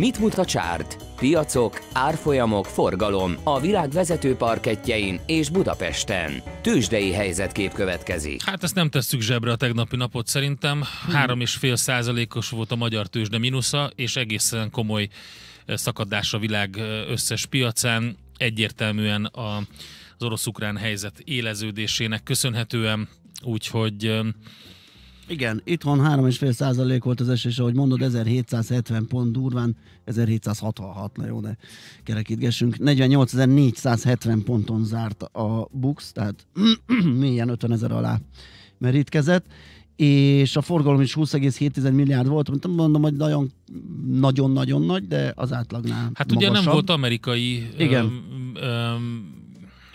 Mit mutat a csárt? Piacok, árfolyamok, forgalom a világ vezető parketjein és Budapesten. Tűzsdei helyzetkép következik. Hát ezt nem tesszük zsebre a tegnapi napot szerintem. 3,5 százalékos volt a magyar tőzsde mínusza, és egészen komoly eh, szakadás a világ eh, összes piacán. Egyértelműen a, az orosz-ukrán helyzet éleződésének köszönhetően, úgyhogy eh, igen, itthon 3,5 százalék volt az esés, ahogy mondod, 1770 pont durván, 1766, na jó, de kerekítgessünk. 48.470 ponton zárt a Bux, tehát milyen 50 ezer alá merítkezett és a forgalom is 20,7 milliárd volt, mint mondom, hogy nagyon, nagyon-nagyon nagy, de az átlagnál Hát magasabb. ugye nem volt amerikai Igen. Öm, öm,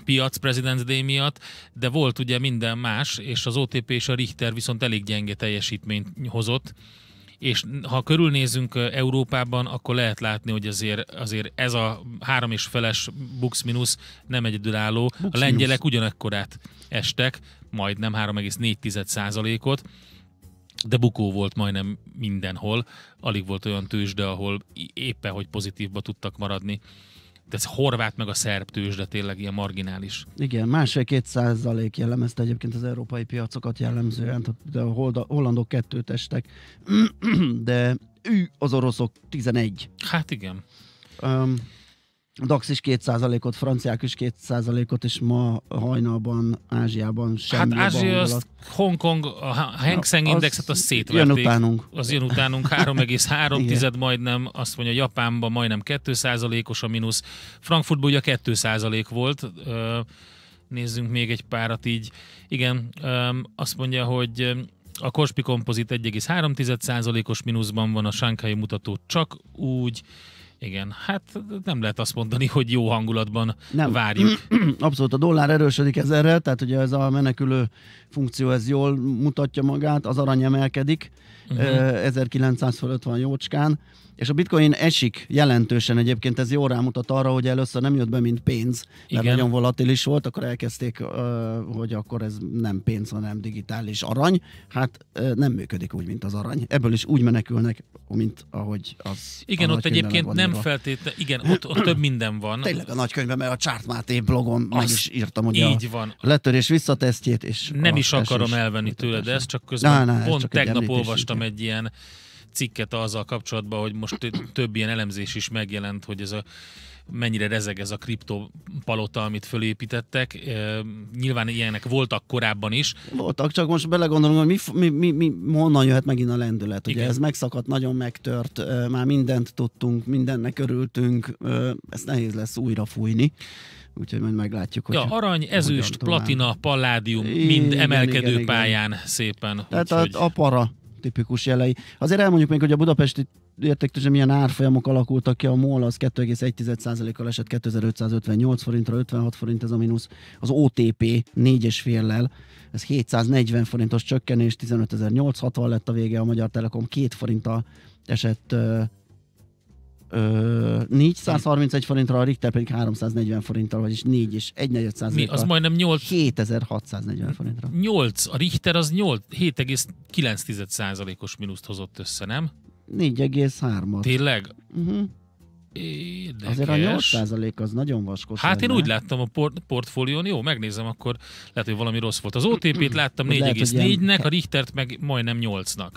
piac President's Day miatt, de volt ugye minden más, és az OTP és a Richter viszont elég gyenge teljesítményt hozott és ha körülnézünk Európában, akkor lehet látni, hogy azért, azért ez a három és feles bux minusz nem egyedülálló. a lengyelek ugyanekkorát estek, majdnem 3,4 ot de bukó volt majdnem mindenhol. Alig volt olyan tőzsde, ahol éppen hogy pozitívba tudtak maradni de ez horvát meg a szerb tőzs, de tényleg ilyen marginális. Igen, másfél-két százalék jellemezte egyébként az európai piacokat jellemzően, tehát a hollandok kettőt estek, de ő az oroszok 11. Hát igen. Um, DAX is 2%-ot, franciák is 2%-ot, és ma hajnalban Ázsiában semmi Hát Ázsia, az Hongkong, a Hang Seng indexet az szétverték. Jön utánunk. Az jön utánunk 3,3 majdnem, azt mondja Japánban majdnem 2%-os a mínusz. Frankfurtban ugye 2% volt, nézzünk még egy párat így. Igen, azt mondja, hogy a Kospi Kompozit 1,3%-os mínuszban van, a Sánkhái mutató csak úgy, igen, hát nem lehet azt mondani, hogy jó hangulatban nem. várjuk. Abszolút a dollár erősödik ezerrel, tehát ugye ez a menekülő funkció ez jól mutatja magát, az arany emelkedik, uh-huh. Mhm. 1900 fölött van jócskán, és a bitcoin esik jelentősen egyébként, ez jó rámutat arra, hogy először nem jött be, mint pénz, mert Igen. nagyon volatilis volt, akkor elkezdték, hogy akkor ez nem pénz, hanem digitális arany, hát nem működik úgy, mint az arany. Ebből is úgy menekülnek, mint ahogy az. Igen, ott egyébként nem nem feltétlen, igen, ott, ott több minden van. Tényleg a nagykönyvben, mert a Csárt Máté blogon Azt meg is írtam, hogy így a van. letörés visszatesztjét. És nem is akarom elvenni tőled de ezt, csak közben na, na, pont csak tegnap olvastam egy ilyen cikket azzal kapcsolatban, hogy most több ilyen elemzés is megjelent, hogy ez a mennyire rezeg ez a kriptopalota, amit fölépítettek. Nyilván ilyenek voltak korábban is. Voltak, csak most belegondolom, hogy mi, mi, mi, mi honnan jöhet megint a lendület. Ugye Igen. ez megszakadt, nagyon megtört, már mindent tudtunk, mindennek örültünk, ezt nehéz lesz újra fújni úgyhogy majd meglátjuk. Hogy ja, arany, ezüst, platina, palládium, mind emelkedő igen, igen, pályán igen. szépen. Tehát hogy... a para tipikus jelei. Azért elmondjuk még, hogy a budapesti hogy milyen árfolyamok alakultak ki. A MOL az 2,1%-kal esett 2558 forintra, 56 forint ez a mínusz. Az OTP 4,5-lel, ez 740 forintos csökkenés, 15.860 lett a vége, a Magyar Telekom 2 forinttal esett Ö, 431 forintra, a Richter pedig 340 forinttal, vagyis 4 és 1 negyed Mi, az majdnem 8... 7640 forintra. 8, a Richter az 8, 7,9 százalékos mínuszt hozott össze, nem? 4,3-at. Tényleg? Uh-huh. Érdekes. Azért a 8 százalék az nagyon vaskos. Hát én úgy láttam a port- portfólión, jó, megnézem, akkor lehet, hogy valami rossz volt. Az OTP-t láttam 4,4-nek, a Richtert meg majdnem 8-nak.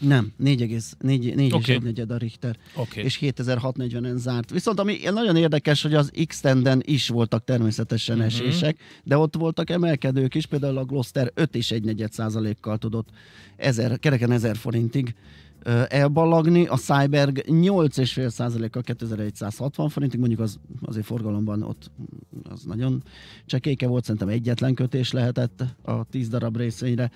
Nem, 4,4 okay. negyed a Richter, okay. és 7640-en zárt. Viszont ami nagyon érdekes, hogy az x is voltak természetesen uh-huh. esések, de ott voltak emelkedők is, például a Gloster 5 és 1 negyed százalékkal tudott ezer, kereken 1000 forintig elballagni, a Cyberg 8,5%-kal 2160 forintig, mondjuk az azért forgalomban ott az nagyon csekéke volt, szerintem egyetlen kötés lehetett a 10 darab részvényre.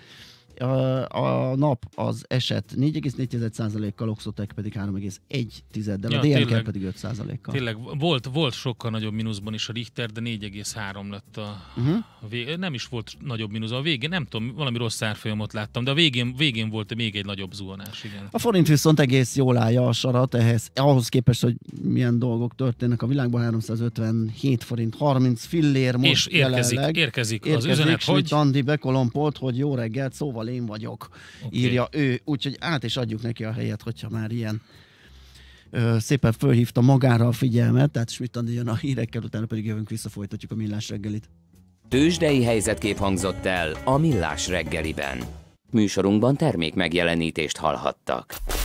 A, a a nap az eset 4,4%-kal, Oxotec pedig 3,1-del, ja, a DNK pedig 5%-kal. Tényleg volt, volt sokkal nagyobb mínuszban is a Richter, de 4,3 lett a, uh-huh. a vég, nem is volt nagyobb mínusz. A végén, nem tudom, valami rossz árfolyamot láttam, de a végén, végén volt még egy nagyobb zuhanás. Igen. A forint viszont egész jól állja a sarat, ehhez, ahhoz képest, hogy milyen dolgok történnek a világban, 357 forint 30 fillér most És érkezik, jelenleg. érkezik, érkezik az üzenet, hogy... Andi bekolompolt, hogy jó reggelt, szóval én vagyok okay. írja ő, úgyhogy át is adjuk neki a helyet, hogyha már ilyen ö, szépen fölhívta magára a figyelmet, tehát Schmidt jön a hírekkel, utána pedig jövünk vissza, folytatjuk a millás reggelit. Tőzsdei helyzetkép hangzott el a millás reggeliben. Műsorunkban termék megjelenítést hallhattak.